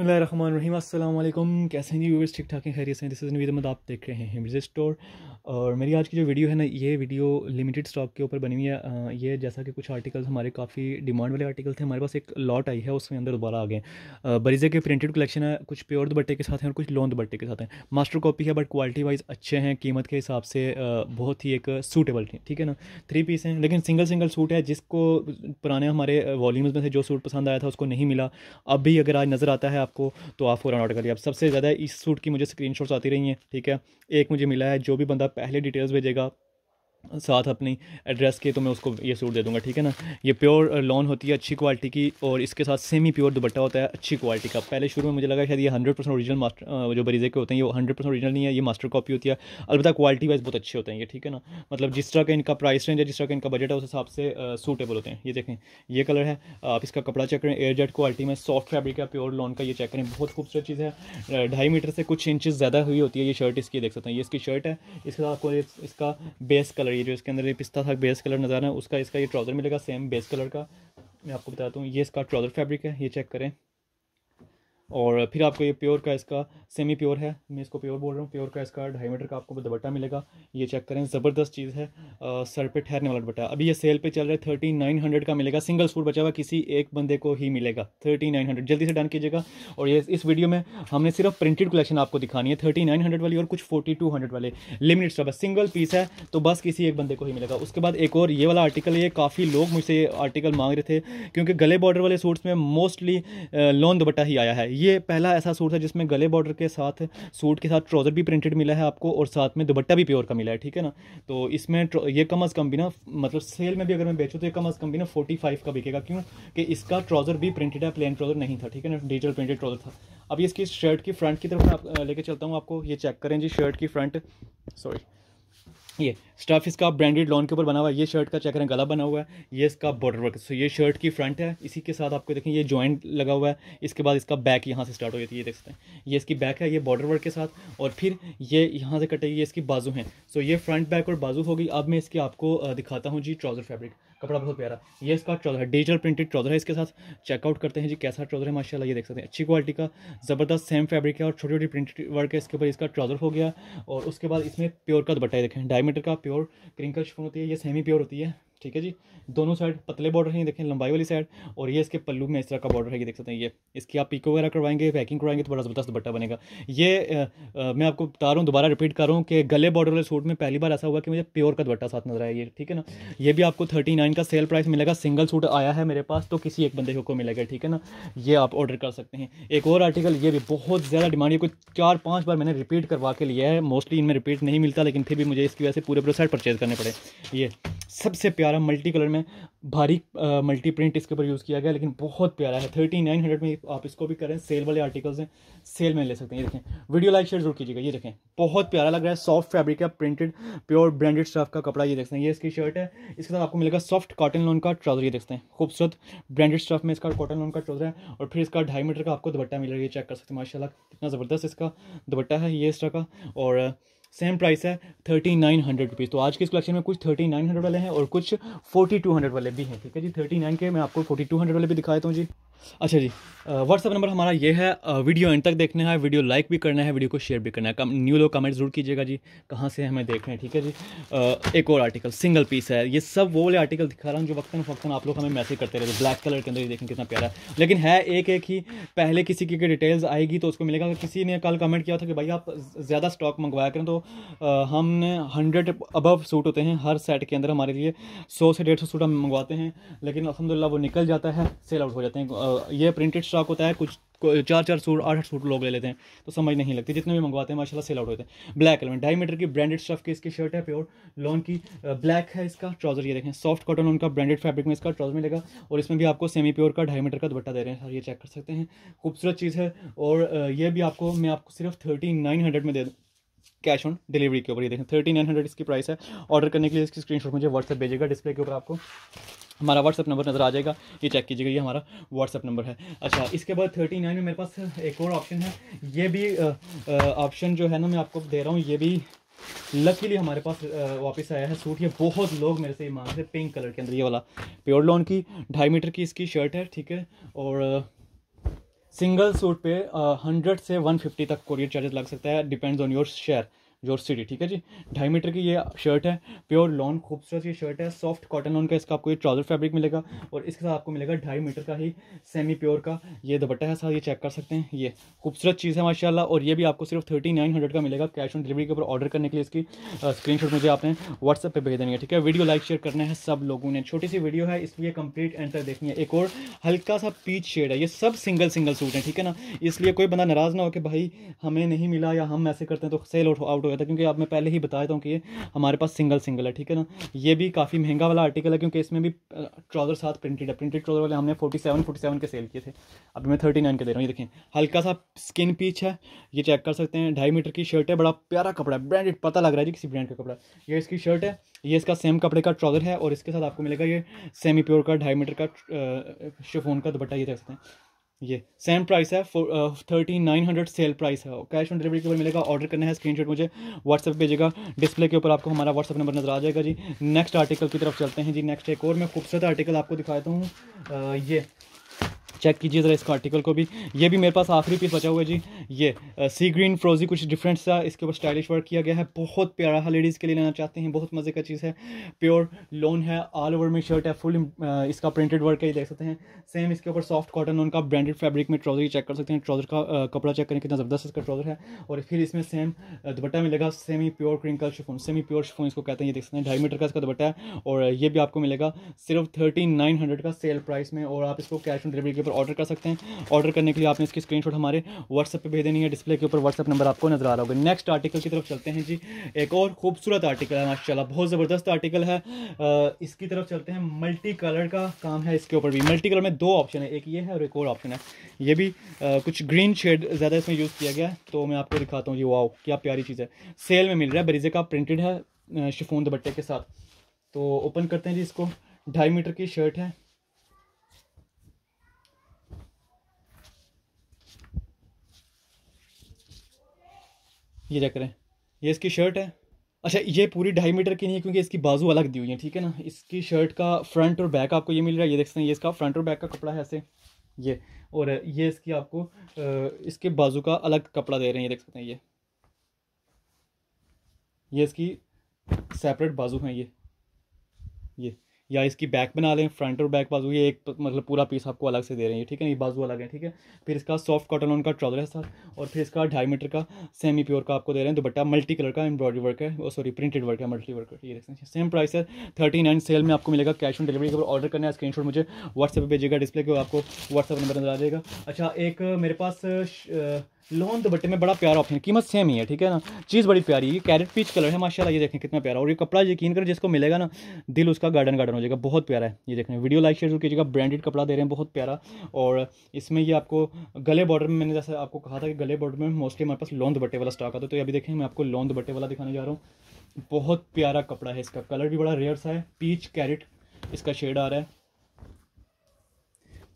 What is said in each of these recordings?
बसमिल कैसे हैं व्यूवर्स ठीक ठाक हैं खैरियत हैं दिस इज़ नवीद आप देख रहे हैं मिर्जे स्टोर और मेरी आज की जो वीडियो है ना ये वीडियो लिमिटेड स्टॉक के ऊपर बनी हुई है ये जैसा कि कुछ आर्टिकल्स हमारे काफ़ी डिमांड वाले आर्टिकल थे हमारे पास एक लॉट आई है उसमें अंदर दोबारा आ गए बरीजे के प्रिंटेड कलेक्शन है कुछ प्योर दुपट्टे के साथ हैं और कुछ लोन दुपट्टे के साथ हैं मास्टर कॉपी है बट क्वालिटी वाइज अच्छे हैं कीमत के हिसाब से बहुत ही एक सूटेबल थी ठीक है ना थ्री पीस हैं लेकिन सिंगल सिंगल सूट है जिसको पुराने हमारे वॉल्यूम्स में से जो सूट पसंद आया था उसको नहीं मिला अब भी अगर आज नज़र आता है आपको तो आप फ़ौरन ऑर्डर करिए अब सबसे ज़्यादा इस सूट की मुझे स्क्रीन आती रही हैं ठीक है एक मुझे मिला है जो भी बंदा पहले डिटेल्स भेजेगा साथ अपनी एड्रेस के तो मैं उसको ये सूट दे दूंगा ठीक है ना ये प्योर लॉन होती है अच्छी क्वालिटी की और इसके साथ सेमी प्योर दुपट्टा होता है अच्छी क्वालिटी का पहले शुरू में मुझे लगा शायद ये हंड्रेड परसेंट ओरिजिनल मास्टर जो बरीजे के होते हैं ये हंड्रेड परसेंट ओरिजिनल नहीं है ये मास्टर कॉपी होती है अलबत्त क्वालिटी वाइज बहुत अच्छे होते हैं ये ठीक है ना मतलब जिस तरह का इनका प्राइस रेंज है जिस तरह का इनका बजट है उस हिसाब से सूटेबल होते हैं ये देखें ये कलर है आप इसका कपड़ा चेक करें एयर जेट क्वालिटी में सॉफ्ट फैब्रिक है प्योर लॉन का ये चेक करें बहुत खूबसूरत चीज़ है ढाई मीटर से कुछ इंचज़ ज़्यादा हुई होती है ये शर्ट इसकी देख सकते हैं ये इसकी शर्ट है इसके साथ आपको इसका बेस कलर कलर ये जो इसके अंदर ये पिस्ता था बेस कलर नज़र आ है उसका इसका ये ट्राउज़र मिलेगा सेम बेस कलर का मैं आपको बताता हूँ ये इसका ट्राउज़र फैब्रिक है ये चेक करें और फिर आपको ये प्योर का इसका सेमी प्योर है मैं इसको प्योर बोल रहा हूँ प्योर का इसका ढाई मीटर का आपको दुपट्टा मिलेगा ये चेक करें ज़बरदस्त चीज़ है आ, सर पे ठहरने वाला दुपट्टा अभी ये सेल पे चल रहा है थर्टी नाइन हंड्रेड का मिलेगा सिंगल सूट बचा हुआ किसी एक बंदे को ही मिलेगा थर्टी नाइन हंड्रेड जल्दी से डन कीजिएगा और ये इस वीडियो में हमने सिर्फ प्रिंटेड कलेक्शन आपको दिखानी है थर्टी नाइन हंड्रेड वाली और कुछ फोर्टी टू हंड्रेड वाले लिमिटेड स्टॉप सिंगल पीस है तो बस किसी एक बंदे को ही मिलेगा उसके बाद एक और ये वाला आर्टिकल ये काफ़ी लोग मुझसे आर्टिकल मांग रहे थे क्योंकि गले बॉर्डर वाले सूट्स में मोस्टली लॉन दुपट्टा ही आया है ये पहला ऐसा सूट था जिसमें गले बॉर्डर के साथ सूट के साथ ट्राउज़र भी प्रिंटेड मिला है आपको और साथ में दुपट्टा भी प्योर का मिला है ठीक है ना तो इसमें ये कम अज़ कम भी ना मतलब सेल में भी अगर मैं बेचूँ तो ये कम अज़ कम भी ना फोर्टी फाइव का बिकेगा क्यों कि इसका ट्राउज़र भी प्रिंटेड है प्लेन ट्राउज़र नहीं था ठीक है ना डिजिटल प्रिंटेड ट्राउज़र था अभी इसकी शर्ट की फ्रंट की तरफ लेके चलता हूँ आपको ये चेक करें जी शर्ट की फ्रंट सॉरी ये स्टफ इसका ब्रांडेड लॉन के ऊपर बना हुआ है ये शर्ट का चेक करें गला बना हुआ है ये इसका बॉर्डर वर्क सो ये शर्ट की फ्रंट है इसी के साथ आपको देखें ये जॉइंट लगा हुआ है इसके बाद इसका बैक यहाँ से स्टार्ट हो जाती है ये देख सकते हैं ये इसकी बैक है ये बॉर्डर वर्क के साथ और फिर ये यहाँ से कटेगी ये इसकी बाजू है सो ये फ्रंट बैक और बाजू होगी अब मैं इसकी आपको दिखाता हूँ जी ट्राउज़र फैब्रिक कपड़ा बहुत प्यारा ये इसका ट्राउजर है डिजिटल प्रिंटेड ट्राउजर है इसके साथ चेकआउट करते हैं जी कैसा ट्राउजर है माशाल्लाह ये देख सकते हैं अच्छी क्वालिटी का ज़बरदस्त सेम फैब्रिक है और छोटी छोटी प्रिंटेड वर्क है इसके ऊपर इसका ट्राउजर हो गया और उसके बाद इसमें प्योर का दुपट्टा देखें डाय डायमीटर का प्योर क्रिंकल शिफोन होती है ये सेमी प्योर होती है ठीक है जी दोनों साइड पतले बॉर्डर हैं देखें लंबाई वाली साइड और ये इसके पल्लू में इस तरह का बॉर्डर है ये देख सकते हैं ये इसकी आप पीको वगैरह करवाएंगे पैकिंग करवाएंगे तो बड़ा ज़बरदस्त बट्टा बनेगा ये आ, आ, मैं आपको बता रहा हूँ दोबारा रिपीट कर रहा हूँ कि गले बॉर्डर वाले सूट में पहली बार ऐसा हुआ कि मुझे प्योर का दुबट्टा साथ नजर आया ये ठीक है ना ये भी आपको थर्टी नाइन का सेल प्राइस मिलेगा सिंगल सूट आया है मेरे पास तो किसी एक बंदे को मिलेगा ठीक है ना ये आप ऑर्डर कर सकते हैं एक और आर्टिकल ये भी बहुत ज़्यादा डिमांड है कुछ चार पाँच बार मैंने रिपीट करवा के लिया है मोस्टली इनमें रिपीट नहीं मिलता लेकिन फिर भी मुझे इसकी वजह से पूरे पूरे साइड परचेज करने पड़े ये सबसे प्यारा मल्टी कलर में भारी मल्टी प्रिंट इसके ऊपर यूज़ किया गया लेकिन बहुत प्यारा है थर्टी नाइन हंड्रेड में आप इसको भी करें सेल वाले आर्टिकल्स हैं सेल में ले सकते हैं ये देखें वीडियो लाइक शेयर जरूर कीजिएगा ये देखें बहुत प्यारा लग रहा है सॉफ्ट फैब्रिक है प्रिंटेड प्योर ब्रांडेड स्टफ का कपड़ा ये देखते हैं ये इसकी शर्ट है इसके साथ आपको मिलेगा सॉफ्ट कॉटन लोन का ट्राउजर ये देखते हैं खूबसूरत ब्रांडेड स्टफ में इसका कॉटन लोन का ट्राउजर है और फिर इसका ढाई मीटर का आपको दुपट्टा मिलेगा ये चेक कर सकते हैं माशाला कितना ज़बरदस्त इसका दुपट्टा है ये इस का और सेम प्राइस है थर्टी नाइन हंड्रेड रुपीज़ तो आज के इस कलेक्शन में कुछ थर्टी नाइन हंड्रेड वाले हैं और कुछ फोर्टी टू हंड्रेड वाले भी हैं ठीक है जी थर्टी नाइन के मैं आपको फोर्टी टू हंड्रेड वाले भी दिखा हूँ जी अच्छा जी व्हाट्सअप नंबर हमारा ये है वीडियो एंड तक देखना है वीडियो लाइक भी करना है वीडियो को शेयर भी करना है कम न्यू लोग कमेंट जरूर कीजिएगा जी कहाँ से हमें देख रहे हैं ठीक है जी आ, एक और आर्टिकल सिंगल पीस है ये सब वो वाले आर्टिकल दिखा रहा हूँ जो वक्ता फक्तन आप लोग हमें मैसेज करते रहते ब्लैक कलर के अंदर ये देखें कितना प्यारा है लेकिन है एक एक ही पहले किसी की डिटेल्स आएगी तो उसको मिलेगा किसी ने कल कमेंट किया था कि भाई आप ज़्यादा स्टॉक मंगवाया करें तो हमने हंड्रेड अबव सूट होते हैं हर सेट के अंदर हमारे लिए सौ से डेढ़ सूट हम मंगवाते हैं लेकिन अलहमदिल्ला वो निकल जाता है सेल आउट हो जाते हैं ये प्रिंटेड स्टॉक होता है कुछ चार चार सूट आठ आठ सूट लोग ले लेते हैं तो समझ नहीं लगती जितने भी मंगवाते हैं माशाल्लाह सेल आउट होते हैं ब्लैक कलर में ढाई मीटर की ब्रांडेड स्टफ की इसकी शर्ट है प्योर लॉन की ब्लैक है इसका ट्राउजर ये देखें सॉफ्ट कॉटन उनका ब्रांडेड फैब्रिक में इसका ट्राउजर मिलेगा और इसमें भी आपको सेमी प्योर का ढाई मीटर का दुपट्टा दे रहे हैं सर ये चेक कर सकते हैं खूबसूरत चीज़ है और ये भी आपको मैं आपको सिर्फ थर्टी नाइन हंड्रेड में दे दूँ कैश ऑन डिलीवरी के ऊपर ये देखें थर्टी नाइन हंड्रेड इसकी प्राइस है ऑर्डर करने के लिए इसकी स्क्रीनशॉट मुझे व्हाट्सअप भेजेगा डिस्प्ले के ऊपर आपको हमारा व्हाट्सअप नंबर नज़र आ जाएगा ये चेक कीजिएगा ये हमारा व्हाट्सअप नंबर है अच्छा इसके बाद थर्टी नाइन में मेरे पास एक और ऑप्शन है ये भी ऑप्शन जो है ना मैं आपको दे रहा हूँ ये भी लकीली हमारे पास वापस आया है सूट ये बहुत लोग मेरे से मांग रहे पिंक कलर के अंदर ये वाला प्योर लॉन की ढाई मीटर की इसकी शर्ट है ठीक है और सिंगल सूट पे हंड्रेड से वन फिफ्टी तक कोरियर चार्जेस लग सकता है depends on your share city ठीक है जी ढाई मीटर की ये शर्ट है प्योर लॉन खूबसूरत ये शर्ट है सॉफ्ट कॉटन लॉन का इसका आपको ये ट्राउजर फैब्रिक मिलेगा और इसके साथ आपको मिलेगा ढाई मीटर का ही सेमी प्योर का ये दुपट्टा है साथ ये चेक कर सकते हैं ये खूबसूरत चीज़ है माशाला और ये भी आपको सिर्फ थर्टी नाइन हंड्रेड का मिलेगा कैश ऑन डिलीवरी के ऊपर ऑर्डर करने के लिए इसकी स्क्रीन शॉट मुझे आपने व्हाट्सअप पर भेज देनी है ठीक है वीडियो लाइक शेयर करना है सब लोगों ने छोटी सी वीडियो है इसलिए कंप्लीट एंसर देखनी है एक और हल्का सा पीच शेड है ये सब सिंगल सिंगल सूट है ठीक है ना इसलिए कोई बंदा नाराज़ ना हो कि भाई हमें नहीं मिला या हम ऐसे करते हैं तो सेल आउट हो गया था क्योंकि आप मैं पहले ही बताता हूँ कि ये हमारे पास सिंगल सिंगल है ठीक है ना ये भी काफ़ी महंगा वाला आर्टिकल है क्योंकि इसमें भी ट्राउजर साथ प्रिंटेड है प्रिंटेड ट्राउजर वाले हमने फोर्टी सेवन फोर्टी सेवन के सेल किए थे अभी मैं थर्टी नाइन के दे रहा हूँ ये देखें हल्का सा स्किन पीच है ये चेक कर सकते हैं ढाई मीटर की शर्ट है बड़ा प्यारा कपड़ा है ब्रांडेड पता लग रहा है जी किसी ब्रांड का कपड़ा ये इसकी शर्ट है ये इसका सेम कपड़े का ट्राउजर है और इसके साथ आपको मिलेगा ये सेमी प्योर का ढाई मीटर का शिफोन का दुपट्टा ये देख सकते हैं ये सेम प्राइस है thirty nine hundred sale price है कैश ऑन डिलीवरी के ऊपर मिलेगा ऑर्डर करना है स्क्रीनशॉट मुझे व्हाट्सअप भेजेगा डिस्प्ले के ऊपर आपको हमारा व्हाट्सअप नंबर नजर आ जाएगा जी नेक्स्ट आर्टिकल की तरफ चलते हैं जी नेक्स्ट एक और मैं खूबसूरत आर्टिकल आपको दिखाता हूँ uh, ये चेक कीजिए ज़रा इसका आर्टिकल को भी ये भी मेरे पास आखिरी पीस बचा हुआ है जी ये आ, सी ग्रीन फ्रोजी कुछ डिफरेंट सा इसके ऊपर स्टाइलिश वर्क किया गया है बहुत प्यारा है लेडीज़ के लिए लेना चाहते हैं बहुत मज़े का चीज़ है प्योर लोन है ऑल ओवर में शर्ट है फुल इसका प्रिंटेड वर्क है देख सकते हैं सेम इसके ऊपर सॉफ्ट कॉटन उनका ब्रांडेड फैब्रिक में ट्राउजर चेक कर सकते हैं ट्राउजर का कपड़ा चेक करें कितना ज़बरदस्त इसका ट्राउजर है और फिर इसमें सेम दुपट्टा मिलेगा semi pure crinkle chiffon semi pure chiffon इसको कहते हैं ये देख सकते हैं ढाई मीटर का इसका दुपट्टा है और ये भी आपको मिलेगा सिर्फ थर्टी नाइन हंड्रेड का सेल प्राइस में और आप इसको कैश ऑन डिलीवरी के ऊपर ऑर्डर कर सकते हैं ऑर्डर करने के लिए आपने इसकी स्क्रीनशॉट हमारे व्हाट्सएप पे भेज देनी है डिस्प्ले के ऊपर व्हाट्सएप नंबर आपको नजर आ रहा होगा नेक्स्ट आर्टिकल की तरफ चलते हैं जी एक और खूबसूरत आर्टिकल है माशाला बहुत ज़बरदस्त आर्टिकल है इसकी तरफ चलते हैं मल्टी कलर का काम है इसके ऊपर भी मल्टी कलर में दो ऑप्शन है एक ये है और एक और ऑप्शन है ये भी कुछ ग्रीन शेड ज़्यादा इसमें यूज़ किया गया तो मैं आपको दिखाता हूँ जी वाओ क्या प्यारी चीज़ है सेल में मिल रहा है बरीजे का प्रिंटेड है शिफोन दुपट्टे के साथ तो ओपन करते हैं जी इसको ढाई मीटर की शर्ट है ये चेक करें ये इसकी शर्ट है अच्छा ये पूरी ढाई मीटर की नहीं है क्योंकि इसकी बाजू अलग दी हुई है ठीक है ना इसकी शर्ट का फ्रंट और बैक आपको ये मिल रहा है ये देख सकते हैं ये इसका फ्रंट और बैक का कपड़ा है ऐसे ये और ये इसकी आपको इसके बाजू का अलग कपड़ा दे रहे हैं ये देख सकते हैं ये ये इसकी सेपरेट बाजू है ये ये या इसकी बैक बना लें फ्रंट और बैक बाजू ये एक मतलब पूरा पीस आपको अलग से दे रहे हैं ठीक है ये बाजू अलग है ठीक है फिर इसका सॉफ्ट कॉटन ऑन का ट्राउजर है सर और फिर इसका ढाई मीटर का सेमी प्योर का आपको दे रहे हैं दोपट्टा मल्टी कलर का एम्ब्रॉडरी वर्क है सॉरी प्रिंटेड वर्क है मल्टी वर्क ये देख सकते सेम प्राइस है थर्टी नाइन सेल में आपको मिलेगा कैश ऑन डिलीवरी अगर ऑर्डर करना है स्क्रीन मुझे व्हाट्सएप पर भेजिएगा डिस्प्ले को आपको व्हाट्सअप नंबर नजर आ जाएगा अच्छा एक मेरे पास लोन दुपट्टे में बड़ा प्यारा ऑप्शन कीमत सेम ही है ठीक है ना चीज़ बड़ी प्यारी है कैरेट पीच कलर है माशाल्लाह ये देखें कितना प्यारा और ये कपड़ा यकीन करें जिसको मिलेगा ना दिल उसका गार्डन गार्डन हो जाएगा बहुत प्यारा है ये देखें वीडियो लाइक शेयर कीजिएगा ब्रांडेड कपड़ा दे रहे हैं बहुत प्यारा और इसमें ये आपको गले बॉर्डर में मैंने जैसे आपको कहा था कि गले बॉर्डर में मोस्टली हमारे पास लोन दुपट्टे वाला स्टॉक आता है तो, तो अभी देखें मैं आपको लोन दुपट्टे वाला दिखाने जा रहा हूँ बहुत प्यारा कपड़ा है इसका कलर भी बड़ा रेयर सा है पीच कैरेट इसका शेड आ रहा है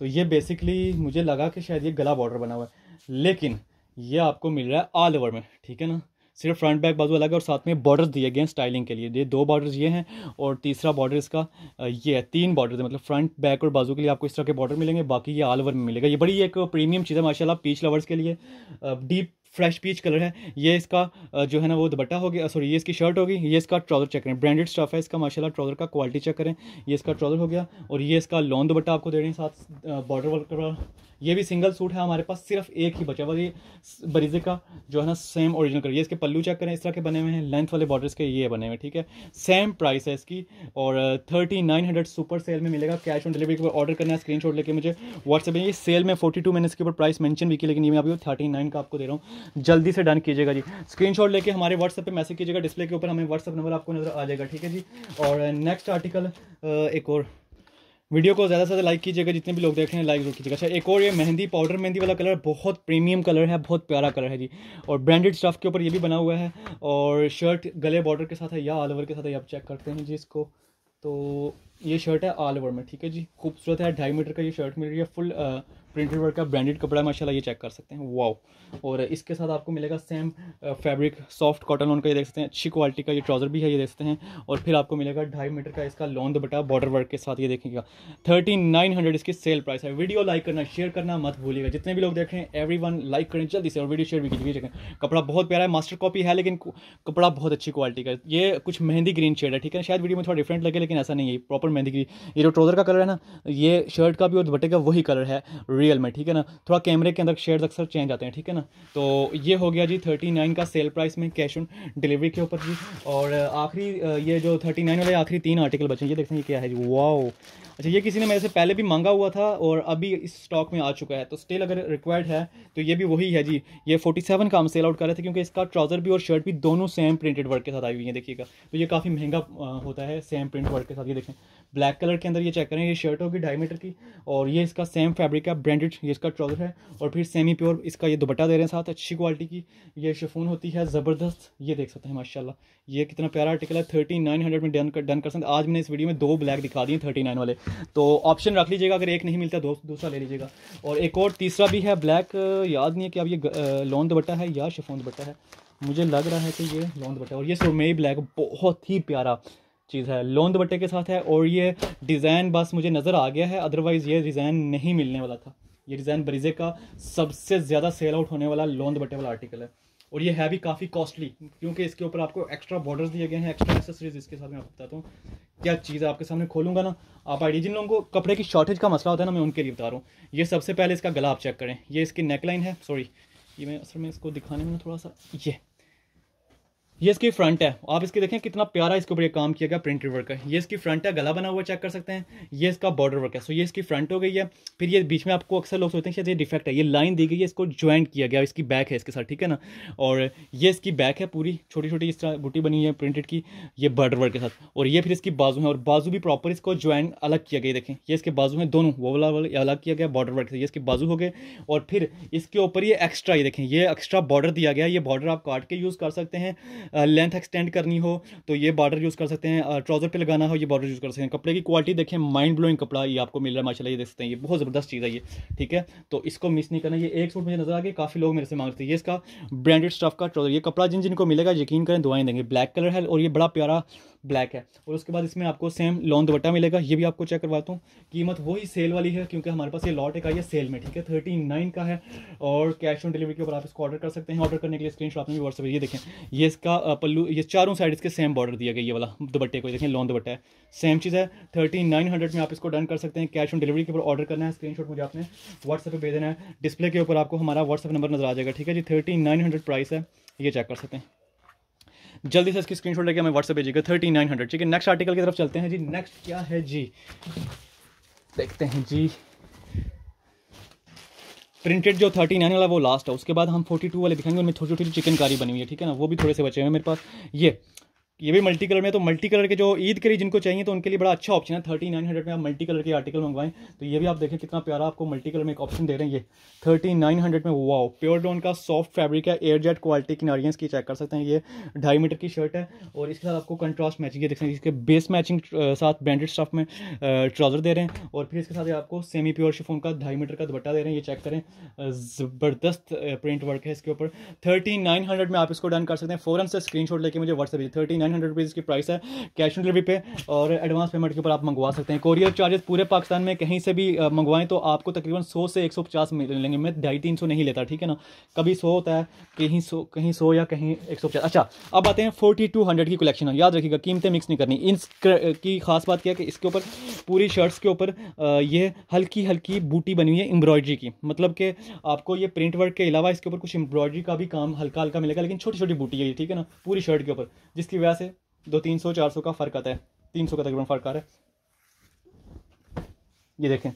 तो ये बेसिकली मुझे लगा कि शायद ये गला बॉर्डर बना हुआ है लेकिन ये आपको मिल रहा है ऑल ओवर में ठीक है ना सिर्फ फ्रंट बैक बाजू अलग है और साथ में बॉर्डर्स दिए गए हैं स्टाइलिंग के लिए ये दो बॉर्डर्स ये हैं और तीसरा बॉर्डर इसका ये है तीन बॉर्डर है मतलब फ्रंट बैक और बाजू के लिए आपको इस तरह के बॉर्डर मिलेंगे बाकी ये ऑल ओवर में मिलेगा ये बड़ी एक प्रीमियम चीज़ है माशाला पीच लवर्स के लिए डीप फ्रेश पीच कलर है ये इसका जो है ना वो दुपट्टा हो गया सॉरी ये इसकी शर्ट होगी ये इसका ट्राउजर चेक करें ब्रांडेड स्टफ है इसका माशाल्लाह ट्राउजर का क्वालिटी चेक करें ये इसका ट्राउजर हो गया और ये इसका लॉन्ग दुपट्टा आपको दे रहे हैं साथ बॉर्डर वर्क ये भी सिंगल सूट है हमारे पास सिर्फ एक ही बचा हुआ ये बरीजे का जो है ना सेम ओरिजिनल कलर ये इसके पल्लू चेक करें इस तरह के बने हुए हैं लेंथ वाले बॉर्डर्स के ये बने हुए हैं ठीक है सेम प्राइस है इसकी और thirty nine hundred super sale में मिलेगा कैश ऑन डिलीवरी ऊपर ऑर्डर करना है स्क्रीन शॉट लेके मुझे व्हाट्सएप में ये सेल में फोर्टी टू मैंने इसके ऊपर प्राइस मैंशन भी की लेकिन ये मैं अभी थर्टी नाइन का आपको दे रहा हूँ जल्दी से डन कीजिएगा जी स्क्रीन शॉट लेके हमारे व्हाट्सएप पर मैसेज कीजिएगा डिस्प्ले के ऊपर हमें व्हाट्सअप नंबर आपको नजर आ जाएगा ठीक है जी और नेक्स्ट uh, आर्टिकल uh, एक और वीडियो को ज़्यादा से ज़्यादा लाइक कीजिएगा जितने भी लोग देख रहे हैं लाइक जरूर कीजिएगा अच्छा एक और ये मेहंदी पाउडर मेहंदी वाला कलर बहुत प्रीमियम कलर है बहुत प्यारा कलर है जी और ब्रांडेड स्टफ़ के ऊपर ये भी बना हुआ है और शर्ट गले बॉर्डर के साथ है या ऑल ओवर के साथ है आप चेक करते हैं जी इसको तो ये शर्ट है ऑल ओवर में ठीक है जी खूबसूरत है ढाई मीटर का ये शर्ट मिल रही है फुल प्रिंटेड वर्क का ब्रांडेड कपड़ा है माशाल्लाह ये चेक कर सकते हैं वाओ और इसके साथ आपको मिलेगा same fabric soft cotton lawn का ये देख सकते हैं अच्छी क्वालिटी का ये ट्राउज़र भी है ये देख सकते हैं और फिर आपको मिलेगा ढाई मीटर का इसका लॉन्द दुपट्टा बॉर्डर वर्क के साथ ये देखेगा थर्टी नाइन हंड्रेड इसकी सेल प्राइस है वीडियो लाइक करना शेयर करना मत भूलिएगा जितने भी लोग देख रहे हैं एवरी वन लाइक करें जल्दी से और वीडियो शेयर भी कीजिए कपड़ा बहुत प्यारा है मास्टर कॉपी है लेकिन कपड़ा बहुत अच्छी क्वालिटी का ये कुछ मेहंदी ग्रीन शेड है ठीक है शायद वीडियो में थोड़ा डिफरेंट लगे लेकिन ऐसा नहीं है प्रॉपर मेहंदी ग्रीन ये जो ट्राउजर का कलर है ना ये शर्ट का भी और दुपट्टे का वही कलर है रियल में ठीक है ना थोड़ा कैमरे के अंदर शेड्स अक्सर चेंज आते हैं ठीक है ना तो ये हो गया जी थर्टी नाइन का सेल प्राइस में कैश ऑन डिलीवरी के ऊपर जी और आखिरी ये जो थर्टी नाइन वाले आखिरी तीन आर्टिकल बचे हैं ये देखते हैं ये क्या है जी वाओ अच्छा ये किसी ने मेरे से पहले भी मांगा हुआ था और अभी इस स्टॉक में आ चुका है तो स्टिल अगर रिक्वायर्ड है तो ये भी वही है जी ये 47 का हम सेल आउट कर रहे थे क्योंकि इसका ट्राउज़र भी और शर्ट भी दोनों सेम प्रिंटेड वर्क के साथ आई हुई है देखिएगा तो ये काफ़ी महंगा होता है सेम प्रिंट वर्क के साथ ये देखें ब्लैक कलर के अंदर ये चेक करें ये शर्ट होगी ढाई मीटर की और ये इसका सेम फैब्रिक है ब्रांडेड ये इसका ट्राउज़र है और फिर सेमी प्योर इसका ये दुपट्टा दे रहे हैं साथ अच्छी क्वालिटी की ये शिफोन होती है ज़बरदस्त ये देख सकते हैं माशाला ये कितना प्यारा आर्टिकल है थर्टी नाइन हंड्रेड में डन कर डन कर सकते आज मैंने इस वीडियो में दो ब्लैक दिखा दिए थर्टी नाइन वाले तो ऑप्शन रख लीजिएगा अगर एक नहीं मिलता दो दूसरा ले लीजिएगा और एक और तीसरा भी है ब्लैक याद नहीं है कि अब ये लॉन दुपट्टा है या शिफोन दुपट्टा है मुझे लग रहा है कि ये लॉन्ग दुपट्टा और ये सोमेई ब्लैक बहुत ही प्यारा चीज़ है लोन दुपट्टे के साथ है और ये डिज़ाइन बस मुझे नज़र आ गया है अदरवाइज़ ये डिज़ाइन नहीं मिलने वाला था ये डिज़ाइन बरीजे का सबसे ज़्यादा सेल आउट होने वाला लोन दुपट्टे वाला आर्टिकल है और ये है भी काफ़ी कॉस्टली क्योंकि इसके ऊपर आपको एक्स्ट्रा बॉर्डर्स दिए गए हैं एक्स्ट्रा एक्सेसरीज इसके साथ मैं आपको बताता हूँ क्या चीज़ आपके सामने खोलूंगा ना आप आइडिया जिन लोगों को कपड़े की शॉर्टेज का मसला होता है ना मैं उनके लिए बता रहा हूँ ये सबसे पहले इसका गला आप चेक करें ये इसकी नेकलाइन है सॉरी ये मैं असल में इसको दिखाने में थोड़ा सा ये ये इसकी फ्रंट है आप इसकी देखें कितना प्यारा इसके ऊपर ये काम किया गया प्रिंटेड वर्क है ये इसकी फ्रंट है गला बना हुआ चेक कर सकते हैं ये इसका बॉर्डर वर्क है सो ये इसकी फ्रंट हो गई है फिर ये बीच में आपको अक्सर लोग सोचते हैं शायद ये डिफेक्ट है ये लाइन दी गई है इसको ज्वाइन किया गया इसकी बैक है इसके साथ ठीक है ना और ये इसकी बैक है पूरी छोटी छोटी इस तरह बूटी बनी है प्रिंटेड की ये बॉर्डर वर्क के साथ और ये फिर इसकी बाजू है और बाजू भी प्रॉपर इसको ज्वाइन अलग किया गया देखें ये इसके बाजू हैं दोनों वो वाला अलग किया गया बॉर्डर वर्क से ये इसके बाजू हो गए और फिर इसके ऊपर ये एक्स्ट्रा ये देखें ये एक्स्ट्रा बॉर्डर दिया गया ये बॉर्डर आप काट के यूज़ कर सकते हैं लेंथ एक्सटेंड करनी हो तो ये बॉर्डर यूज़ कर सकते हैं ट्राउज़र पे लगाना हो ये बॉर्डर यूज़ कर सकते हैं कपड़े की क्वालिटी देखें माइंड ब्लोइंग कपड़ा ये आपको मिल रहा है माशाला ये देख सकते हैं ये बहुत ज़बरदस्त चीज़ है ये ठीक है तो इसको मिस नहीं करना ये एक सूट मुझे नज़र आ गया काफ़ी लोग मेरे से मांगते थे ये इसका ब्रांडेड स्टफ का ट्राउज़र ये कपड़ा जिन जिनको मिलेगा यकीन करें दुआएं देंगे ब्लैक कलर है और ये बड़ा प्यारा ब्लैक है और उसके बाद इसमें आपको सेम लॉन दुपट्टा मिलेगा ये भी आपको चेक करवाता हूँ कीमत वही सेल वाली है क्योंकि हमारे पास ये लॉट एक आई है सेल में ठीक है थर्टी नाइन का है और कैश ऑन डिलीवरी के ऊपर आप इसको ऑर्डर कर सकते हैं ऑर्डर करने के लिए स्क्रीन शॉट में व्हाट्सअप ये देखें ये इसका पल्लू ये चारों साइड इसके सेम बॉर्डर दिया गया ये वाला दुपट्टे को देखें लॉन दुपट्टा है सेम चीज़ है थर्टी नाइन हंड्रेड में आप इसको डन कर सकते हैं कैश ऑन डिलीवरी के ऊपर ऑर्डर करना है स्क्रीन मुझे आपने व्हाट्सएप पर भेजना है डिस्प्ले के ऊपर आपको हमारा व्हाट्सअप नंबर नजर आ जाएगा ठीक है जी थर्टी नाइन हंड्रेड प्राइस है ये चेक कर सकते हैं जल्दी से इसकी स्क्रीनशॉट लेके हमें व्हाट्सएप भेजिएगा थर्टी नाइन हंड्रेड ठीक है नेक्स्ट आर्टिकल की तरफ चलते हैं जी नेक्स्ट क्या है जी देखते हैं जी प्रिंटेड जो थर्टी नाइन वाला वो लास्ट है उसके बाद हम फोर्टी टू वाले दिखाएंगे उनमें छोटी छोटी चिकनकारी बनी हुई है ठीक है ना वो भी थोड़े से बचे हुए मेरे पास ये ये भी मल्टी कलर में तो मल्टी कलर के जो ईद के लिए जिनको चाहिए तो उनके लिए बड़ा अच्छा ऑप्शन है थर्टी नाइन हंड्रेड में आप मल्टी कलर के आर्टिकल मंगवाएं तो ये भी आप देखें कितना प्यारा आपको मल्टी कलर में एक ऑप्शन दे रहे हैं ये थर्टी नाइन हंड्रेड में वाओ प्योर डॉन का सॉफ्ट फैब्रिक है एयर जेट क्वालिटी नारियंस की चेक कर सकते हैं ये ढाई मीटर की शर्ट है और इसके साथ आपको कंट्रास्ट मैचिंग ये देख सकते हैं इसके बेस मैचिंग साथ ब्रांडेड स्टफ में ट्राउजर दे रहे हैं और फिर इसके साथ आपको सेमी प्योर शिफोन का ढाई मीटर का दुपट्टा दे रहे हैं ये चेक करें ज़बरदस्त प्रिंट वर्क है इसके ऊपर थर्टी नाइन हंड्रेड में आप इसको डन कर सकते हैं फोरन से स्क्रीन लेके मुझे WhatsApp thirty nine hundred rupees की प्राइस है कैश ऑन डिलीवरी पे और एडवांस पेमेंट के ऊपर आप मंगवा सकते हैं कोरियर चार्जेस पूरे पाकिस्तान में कहीं से भी मंगवाएं तो आपको तकरीबन सौ से एक सौ पचास मिलेंगे मैं ढाई तीन सौ नहीं लेता ठीक है ना कभी सौ होता है कहीं सौ कहीं सौ या कहीं एक सौ पचास अच्छा अब आते हैं फोर्टी टू हंड्रेड की कलेक्शन याद रखिएगा कीमतें मिक्स नहीं करनी इन की खास बात क्या है कि इसके ऊपर पूरी शर्ट्स के ऊपर ये हल्की हल्की बूटी बनी हुई है एम्ब्रॉयड्री की मतलब कि आपको ये प्रिंट वर्क के अलावा इसके ऊपर कुछ एम्ब्रॉयड्री का भी काम हल्का हल्का मिलेगा लेकिन छोटी छोटी बूटी है ये ठीक है ना पूरी शर्ट के ऊपर जिसकी वजह से दो तीन सौ चार सौ का फ़र्क आता है तीन सौ का तकरीबन फ़र्क आ रहा है ये देखें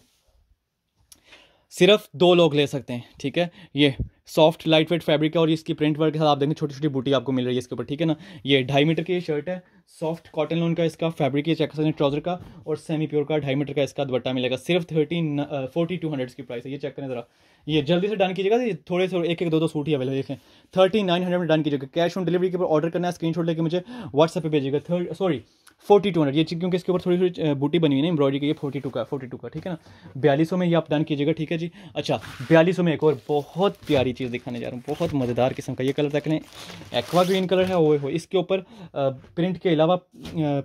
सिर्फ दो लोग ले सकते हैं ठीक है ये सॉफ्ट लाइट वेट फैब्रिक है और इसकी प्रिंट वर्क के साथ आप देखेंगे छोटी छोटी बूटी आपको मिल रही है इसके ऊपर ठीक है ना ये ढाई मीटर की शर्ट है सॉफ्ट कॉटन लोन का इसका फैब्रिक है चेक करें ट्राउजर का और सेमी प्योर का ढाई मीटर का इसका दुपट्टा मिलेगा सिर्फ थर्टीन फोर्टी टू हंड्रेड की प्राइस है ये चेक करें जरा ये जल्दी से डन कीजिएगा थोड़े से एक एक दो दो सूट ही अवेलेबल देखें थर्टी नाइन हंड्रेड में डन कीजिएगा कैश ऑन डिलीवरी के ऊपर ऑर्डर करना है स्क्रीन शॉट लेकर मुझे व्हाट्सएप पर भेजिएगा third sorry forty two hundred ये क्योंकि इसके ऊपर थोड़ी थोड़ी बूटी बनी हुई है एम्ब्रॉडरी की ये फोर्टी टू का फोर्टी टू का ठीक है ना बयालीसों में ये आप डन कीजिएगा ठीक है जी अच्छा बयालीस में एक और बहुत प्यारी चीज़ दिखाने जा रहा हूँ बहुत मज़ेदार किस्म का ये कलर देख लें एक्वा ग्रीन कलर है वो हो इसके ऊपर प्रिंट के अलावा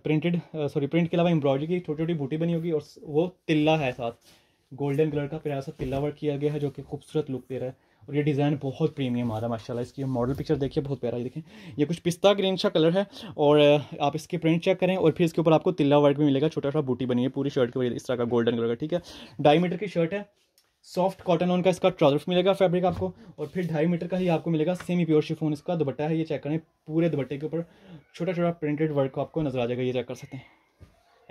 प्रिंटेड सॉरी प्रिंट के अलावा एम्ब्रॉयडरी की छोटी छोटी बूटी बनी होगी और वो तिल्ला है साथ गोल्डन कलर का फिर ऐसा तिल्ला वर्क किया गया है जो कि खूबसूरत लुक दे रहा है और ये डिज़ाइन बहुत प्रीमियम आ रहा है माशाल्लाह इसकी मॉडल पिक्चर देखिए बहुत प्यारा ही देखें ये कुछ पिस्ता ग्रीन सा कलर है और आप इसके प्रिंट चेक करें और फिर इसके ऊपर आपको तिल्ला वर्क भी मिलेगा छोटा सा बूटी बनी है पूरी शर्ट के वजह इस तरह का गोल्डन कलर का ठीक है डाई मीटर की शर्ट है सॉफ्ट कॉटन ऑन का इसका ट्राउजर मिलेगा फैब्रिक आपको और फिर ढाई मीटर का ही आपको मिलेगा सेमी प्योर शिफोन इसका दुपट्टा है ये चेक करें पूरे दुपट्टे के ऊपर छोटा छोटा प्रिंटेड वर्क आपको नजर आ जाएगा ये चेक कर सकते हैं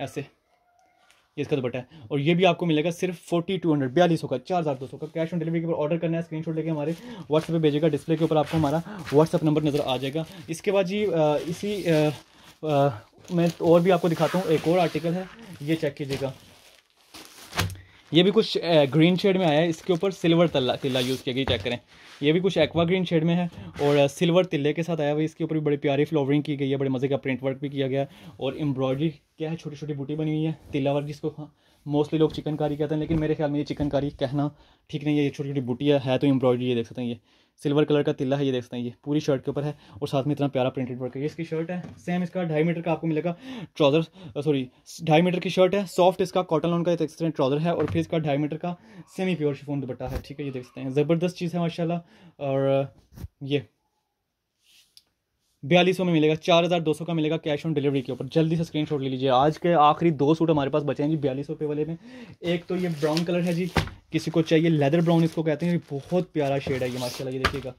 ऐसे ये इसका दुपट्टा है और ये भी आपको मिलेगा सिर्फ फोर्टी टू हंड्रेड बयालीस होगा चार हज़ार दो सौ का कैश ऑन डिलीवरी के ऊपर ऑर्डर करना है स्क्रीन शॉट लेके हमारे व्हाट्सएप पे भेजेगा डिस्प्ले के ऊपर आपको हमारा व्हाट्सअप नंबर नज़र आ जाएगा इसके बाद जी इसी मैं और भी आपको दिखाता हूँ एक और आर्टिकल है ये चेक कीजिएगा ये भी कुछ ग्रीन शेड में आया है इसके ऊपर सिल्वर तला तिल्ला यूज़ किया गया चेक करें ये भी कुछ एक्वा ग्रीन शेड में है और सिल्वर तिल्ले के साथ आया हुआ इसके ऊपर भी बड़ी प्यारी फ्लावरिंग की गई है बड़े मज़े का प्रिंट वर्क भी किया गया और एम्ब्रॉयडरी क्या है छोटी छोटी बूटी बनी हुई है तिल्ला वर्क जिसको मोस्टली हाँ, लोग चिकनकारी कहते हैं लेकिन मेरे ख्याल में ये चिकनकारी कहना ठीक नहीं है ये छोटी छोटी बूटी है तो एम्ब्रॉयडरी ये देख सकते हैं ये सिल्वर कलर का तिल्ला है ये देख सकते हैं ये पूरी शर्ट के ऊपर है और साथ में इतना प्यारा प्रिंटेड वर्क है ये इसकी शर्ट है सेम इसका ढाई मीटर का आपको मिलेगा ट्राउजर सॉरी ढाई मीटर की शर्ट है सॉफ्ट इसका कॉटन लॉन का देख ट्राउजर है और फिर इसका ढाई मीटर का सेमी प्योर शिफोन दुपट्टा है ठीक है ये देख सकते हैं ज़बरदस्त चीज़ है माशाला और ये बयालीस में मिलेगा चार हज़ार दो सौ का मिलेगा कैश ऑन डिलीवरी के ऊपर जल्दी से स्क्रीनशॉट ले लीजिए आज के आखिरी दो सूट हमारे पास बचे हैं जी बयालीस रुपये वाले में एक तो ये ब्राउन कलर है जी किसी को चाहिए लेदर ब्राउन इसको कहते हैं बहुत प्यारा शेड है ये माशाला ये देखिएगा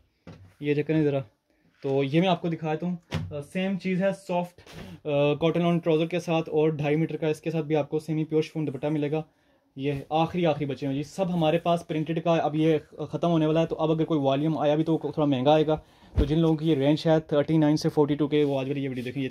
ये चेक करें ज़रा तो ये मैं आपको दिखाता हूँ सेम चीज़ है सॉफ्ट कॉटन ऑन ट्राउज़र के साथ और ढाई मीटर का इसके साथ भी आपको सेमी प्योर शिफोन दुपट्टा मिलेगा ये आखिरी आखिरी बचे हैं जी सब हमारे पास प्रिंटेड का अब ये ख़त्म होने वाला है तो अब अगर कोई वॉल्यूम आया भी तो थोड़ा महंगा आएगा तो जिन लोगों की ये रेंज है थर्टी नाइन से फोर्टी टू के वो आज वाली ये वीडियो देखिए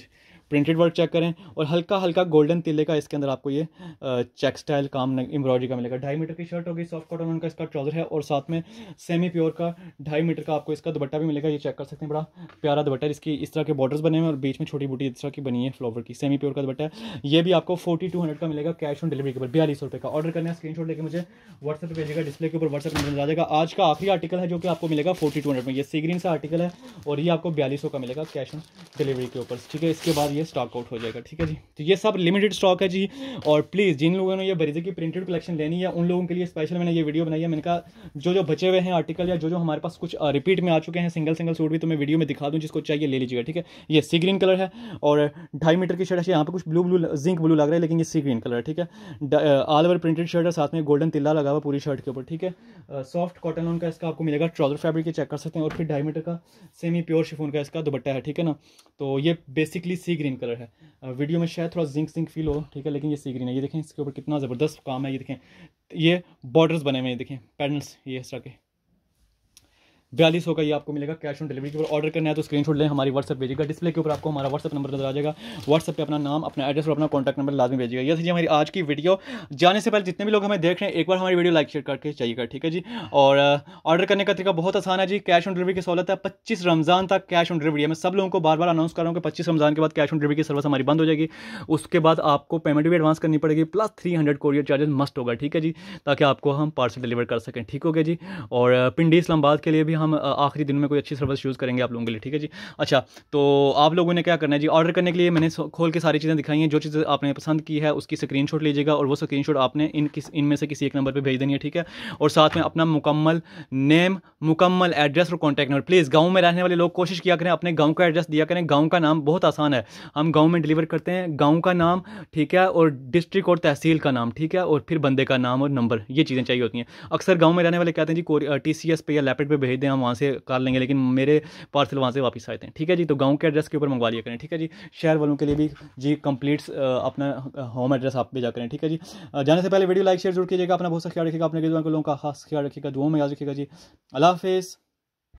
प्रिंटेड वर्क चेक करें और हल्का हल्का गोल्डन तिले का इसके अंदर आपको ये चेक स्टाइल काम एम्ब्रॉयडरी का मिलेगा ढाई मीटर की शर्ट होगी सॉफ्ट कॉटन उनका इसका ट्राउजर है और साथ में सेमी प्योर का ढाई मीटर का आपको इसका दुपट्टा भी मिलेगा ये चेक कर सकते हैं बड़ा प्यारा दुपट्टा इसकी इस तरह के बॉर्डर्स बने हैं और बीच में छोटी बूटी इस तरह की बनी है फ्लोवर की सेमी प्योर का दुपट्टा ये भी आपको फोर्टी टू हंड्रेड का मिलेगा कैश ऑन डिलीवरी के ऊपर बयालीस सौ रुपये का ऑर्डर करना है स्क्रीन शॉट लेकर मुझे व्हाट्सएप पर भेजेगा डिस्प्ले के ऊपर व्हाट्सएप नंबर आ जाएगा आज का आखिरी आर्टिकल है जो कि आपको मिलेगा फोर्टी टू हंड्रेड में ये सीग्रीन सा आर्टिकल है और ये आपको बयालीस सौ का मिलेगा कैश ऑन डिलीवरी के ऊपर ठीक है इसके बाद ये स्टॉक आउट हो जाएगा ठीक है जी तो ये सब लिमिटेड स्टॉक है जी और प्लीज़ जिन लोगों ने ये बरीजे की प्रिंटेड कलेक्शन लेनी है उन लोगों के लिए स्पेशल मैंने ये वीडियो बनाई है मैंने कहा जो जो बचे हुए हैं आर्टिकल या जो जो हमारे पास कुछ रिपीट में आ चुके हैं सिंगल सिंगल सूट भी तो मैं वीडियो में दिखा दूँ जिसको चाहिए ले लीजिएगा ठीक है ये सी ग्रीन कलर है और ढाई मीटर की शर्ट है यहाँ पर कुछ ब्लू ब्लू जिंक ब्लू लग रहा है लेकिन ये सी ग्रीन कलर है ठीक है ऑल ओवर प्रिंटेड शर्ट है साथ में गोल्डन तिल्ला लगा हुआ पूरी शर्ट के ऊपर ठीक है सॉफ्ट कॉटन उनका इसका आपको मिलेगा ट्राउजर फैब्रिक चेक कर सकते हैं और फिर ढाई मीटर का सेमी प्योर शिफोन का इसका दुपट्टा है ठीक है ना तो ये बेसिकली सी ग्रीन कलर है वीडियो में शायद थोड़ा जिंक जिंक फील हो ठीक है लेकिन ये सी ग्रीन है ये देखें इसके ऊपर कितना ज़बरदस्त काम है ये देखें ये बॉर्डर्स बने हुए हैं देखें पैटर्न्स ये इस तरह के बयालीस होगा ये आपको मिलेगा कैश ऑन डिलीवरी के ऊपर ऑर्डर करना है तो स्क्रीन लें हमारी व्हाट्सअप भेजिएगा डिस्प्ले के ऊपर आपको हमारा व्हाट्सअप नंबर नजर आ जाएगा व्हाट्सअप पे अपना नाम अपना एड्रेस और अपना कॉन्टैक्ट नंबर लाजमी भेजिएगा यह जी हमारी आज की वीडियो जाने से पहले जितने भी लोग हमें देख रहे हैं एक बार हमारी वीडियो लाइक शेयर करके चाहिएगा ठीक है जी और ऑर्डर uh, करने का तरीका बहुत आसान है जी कैश ऑन डिलीवरी की सहूलत है पच्चीस रमजान तक कैश ऑन डिलीवरी है मैं सब लोगों को बार बार अनाउंस कर रहा हूँ कि पच्चीस रमजान के बाद कैश ऑन डिलीवरी की सर्विस हमारी बंद हो जाएगी उसके बाद आपको पेमेंट भी एडवांस करनी पड़ेगी plus three hundred courier charges must होगा ठीक है जी ताकि आपको हम पार्सल डिलीवर कर सकें ठीक हो गया जी और पिंडी uh, इस्लामाबाद के लिए भी हम आखिरी दिन में कोई अच्छी सर्विस यूज़ करेंगे आप लोगों के लिए ठीक है जी अच्छा तो आप लोगों ने क्या करना है जी ऑर्डर करने के लिए मैंने खोल के सारी चीज़ें दिखाई हैं जो चीज़ें आपने पसंद की है उसकी स्क्रीन लीजिएगा और वो स्क्रीन आपने इन किस इनमें से किसी एक नंबर पर भेज देनी है ठीक है और साथ में अपना मुकम्मल नेम मुकम्मल एड्रेस और कॉन्टैक्ट नंबर प्लीज़ गाँव में रहने वाले लोग कोशिश किया करें अपने गाँव का एड्रेस दिया करें गाँव का नाम बहुत आसान है हम गाँव में डिलीवर करते हैं गाँव का नाम ठीक है और डिस्ट्रिक्ट और तहसील का नाम ठीक है और फिर बंदे का नाम और नंबर ये चीज़ें चाहिए होती हैं अक्सर गाँव में रहने वाले कहते हैं जी टी सी एस पे या लैपटॉप पे भेज दें हम वहाँ से कर लेंगे लेकिन मेरे पार्सल वहाँ से वापस आए थे ठीक है जी तो गाँव के एड्रेस के ऊपर मंगवा लिया करें ठीक है जी शहर वालों के लिए भी जी कंप्लीट अपना होम एड्रेस आप भेजा करें ठीक है जी जाने से पहले वीडियो लाइक शेयर जरूर कीजिएगा अपना बहुत सा ख्याल रखिएगा अपने लोगों का खास ख्याल रखिएगा दुआ में याद रखिएगा जी अल्लाह हाफिज़